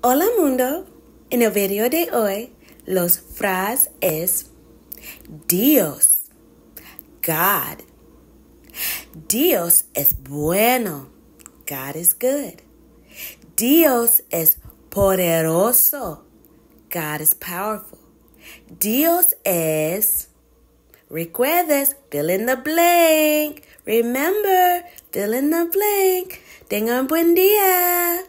Hola mundo. En el video de hoy, los frases es Dios, God. Dios es bueno. God is good. Dios es poderoso. God is powerful. Dios es Recuerdes, fill in the blank. Remember, fill in the blank. Tengan buen día.